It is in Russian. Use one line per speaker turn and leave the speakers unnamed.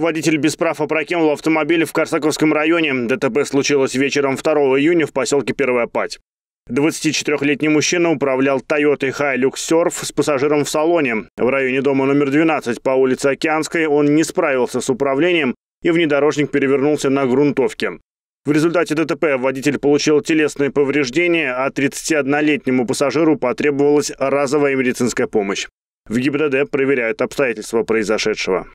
Водитель без прав опрокинул автомобиль в Корсаковском районе. ДТП случилось вечером 2 июня в поселке Первая Пать. 24-летний мужчина управлял Toyota Hilux Surf с пассажиром в салоне. В районе дома номер 12 по улице Океанской он не справился с управлением, и внедорожник перевернулся на грунтовке. В результате ДТП водитель получил телесные повреждения, а 31-летнему пассажиру потребовалась разовая медицинская помощь. В ГИБДД проверяют обстоятельства произошедшего.